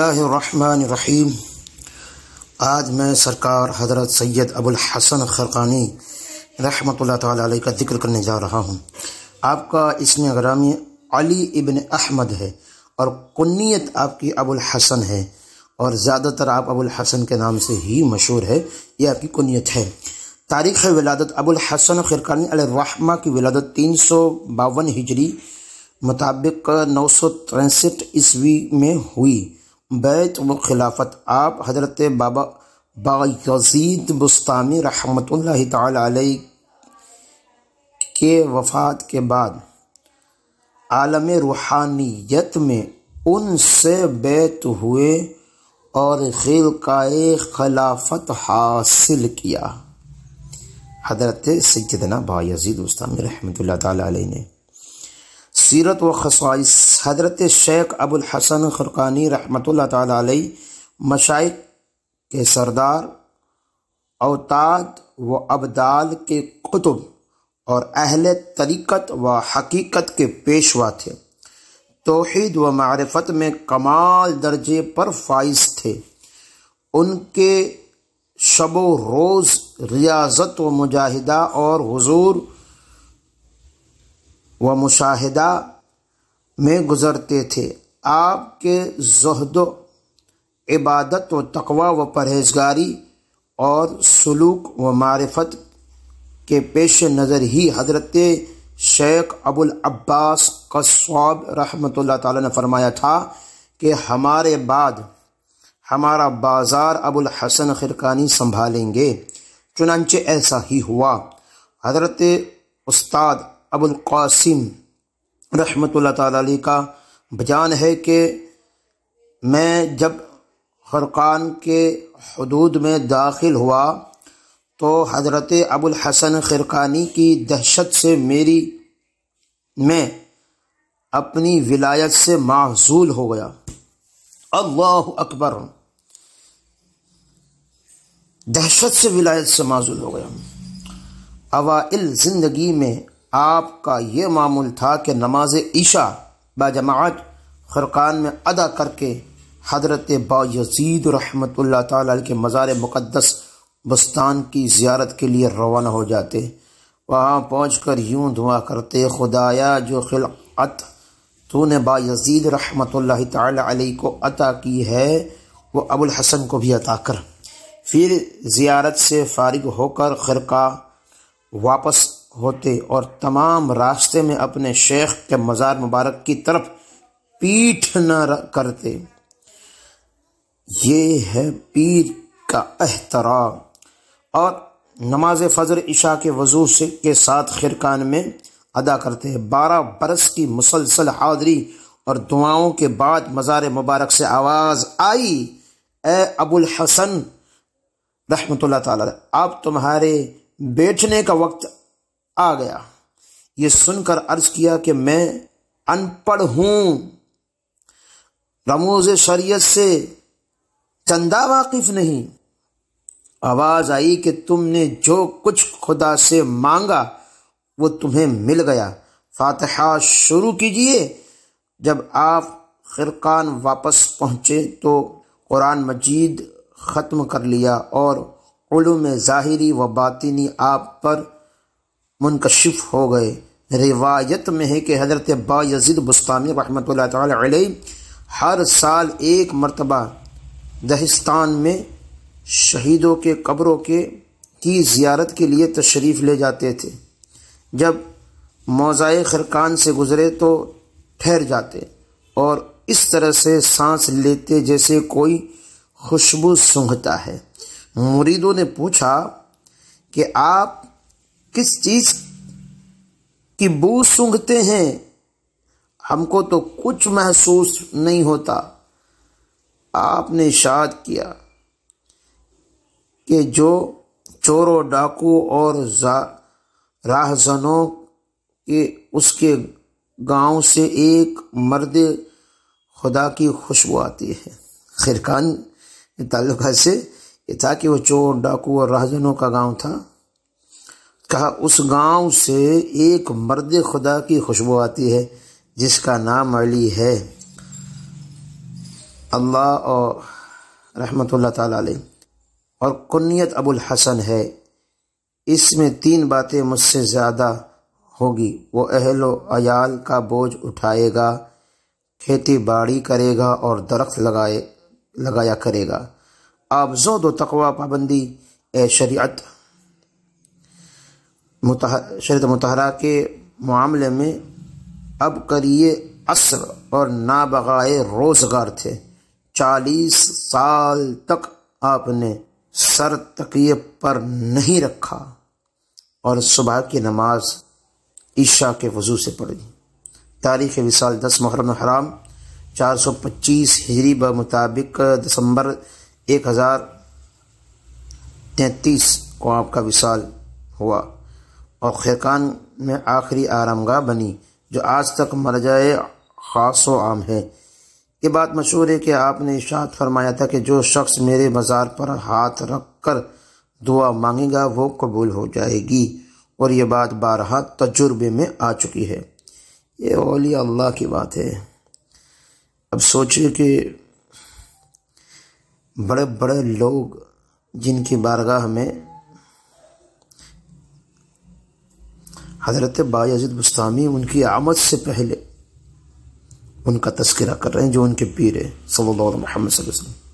रहीम आज मैं सरकार हजरत सैयद अबुल हसन खरकानी रहमत ताली का जिक्र करने जा रहा हूँ आपका इसमें ग्रामी अली इबन अहमद है और कुन्नीत आपकी अबुल हसन है और ज़्यादातर आप अबुल हसन के नाम से ही मशहूर है ये आपकी कुन्नीत है तारीख़ विलादत अबुल हसन खिरकानी अलरहमा की विलादत तीन सौ बावन हिजरी मुताबिक नौ सौ तिरसठ ईस्वी में हुई बैत व खिलाफत आप हजरत बाबा बासीद बुस्तामी रहमत ताली के वफात के बाद आलम रूहानियत में उनसे बैत हुए और खिल का खिलाफत हासिल किया हजरत सैदना बायजीद बस्तानी रहमत ताली ने सीरत व खसाइस हज़रत शेख अबुल हसन ख़ुरक़ानी रहमत ताली मशाइ के सरदार अवताद व अबदाल के कुतुब और अहल तरीक़त व हकीकत के पेशवा थे तोहद व मारफत में कमाल दर्जे पर फाइज थे उनके शब रोज़ रियाजत व मुजाहिदा और हजूर व मुशाहिदा में गुज़रते थे आपके जहद इबादत व तकवा व परहेजगारी और सलूक व मारफत के पेश नज़र ही हज़रत शेख अबुल अब्बास कस्वाब रहमत ताला ने था कि हमारे बाद हमारा बाज़ार अबुल हसन खिरकानी संभालेंगे चुनानचे ऐसा ही हुआ हज़रत उस्ताद अबुल कासिम रहमत ताली का बयान है कि मैं जब खरकान के हदूद में दाखिल हुआ तो हज़रत अबुल हसन खिरकानी की दहशत से मेरी मैं अपनी विलायत से माजूल हो गया अल्लाह अकबर दहशत से विलायत से माजूल हो गया अवाइल ज़िंदगी में आपका ये मामूल था कि नमाज ईशा बाजमात खरकान में अदा करके हजरत बाजीद रहमत ताल के मज़ार मुक़दस बस्तान की ज़्यारत के लिए रवाना हो जाते वहाँ पहुँच कर यूँ दुआ करते खुदाया जो खिलत ने बाजीद रहमत ताली को अता की है वो अबुल हसन को भी अता कर फिर ज़ियारत से फारिग होकर खरका वापस होते और तमाम रास्ते में अपने शेख के मज़ार मुबारक की तरफ पीठ न करते ये है पीर का अहतराम और नमाज फजर इशा के वजू से के साथ खिरकान में अदा करते हैं बारह बरस की मुसलसल हाजरी और दुआओं के बाद मज़ार मुबारक से आवाज़ आई ए अबुल हसन रहमत आप तुम्हारे बैठने का वक्त आ गया ये सुनकर अर्ज किया कि मैं अनपढ़ हूं रमोज शरीयत से चंदा वाकिफ नहीं आवाज आई कि तुमने जो कुछ खुदा से मांगा वो तुम्हें मिल गया फातहा शुरू कीजिए जब आप खिरकान वापस पहुंचे तो कुरान मजीद ख़त्म कर लिया और उलूम ज़ाहिरी व बातिनी आप पर मुनकशिफ हो गए रिवायत में है कि हज़रत अब्बा यजीद बुस्तानी रहमत ताली हर साल एक मरतबा दहिस्तान में शहीदों के कब्रों के की जीारत के लिए तशरीफ़ ले जाते थे जब मौज़ाए खरकान से गुज़रे तो ठहर जाते और इस तरह से सांस लेते जैसे कोई खुशबू सूंघता है मुरीदों ने पूछा कि आप किस चीज की बू सूंघते हैं हमको तो कुछ महसूस नहीं होता आपने इशाद किया कि जो चोरों डाकू और राहजनों के उसके गांव से एक मर्द खुदा की खुशबू आती है खिरकान खान ताल्लुक से ये था कि वो चोर डाकू और राहजनों का गांव था कहा उस गांव से एक मर्द खुदा की खुशबू आती है जिसका नाम अली है अल्लाह और रहमत ताली और कुन्नीत अबुल हसन है इसमें तीन बातें मुझसे ज़्यादा होगी वो अहल अयाल का बोझ उठाएगा खेती बाड़ी करेगा और दरख्त लगाए लगाया करेगा आप जो दो तकवा पाबंदी ए शरीत शरीत मतहरा के मामले में अब करिए असर और नाबाए रोजगार थे चालीस साल तक आपने सर तकिए पर नहीं रखा और सुबह की नमाज ईशा के वजू से पढ़ी तारीख विसाल दस मुहरम हराम चार सौ पच्चीस हिजरी ब मुताबिक दिसंबर एक हज़ार तैंतीस को आपका विसाल हुआ और खेकान में आखिरी आरामगा बनी जो आज तक मर जाए खास व आम है ये बात मशहूर है कि आपने इशात फरमाया था कि जो शख्स मेरे मज़ार पर हाथ रख कर दुआ मांगेगा वो कबूल हो जाएगी और ये बात बारह तजुर्बे में आ चुकी है ये ओली अल्लाह की बात है अब सोचिए कि बड़े बड़े लोग जिनकी बारगाह में हज़रत बायज़द बस्तानी उनकी आमद से पहले उनका तस्करा कर रहे हैं जो उनके पीर है सल्लल्लाहु अलैहि वसल्लम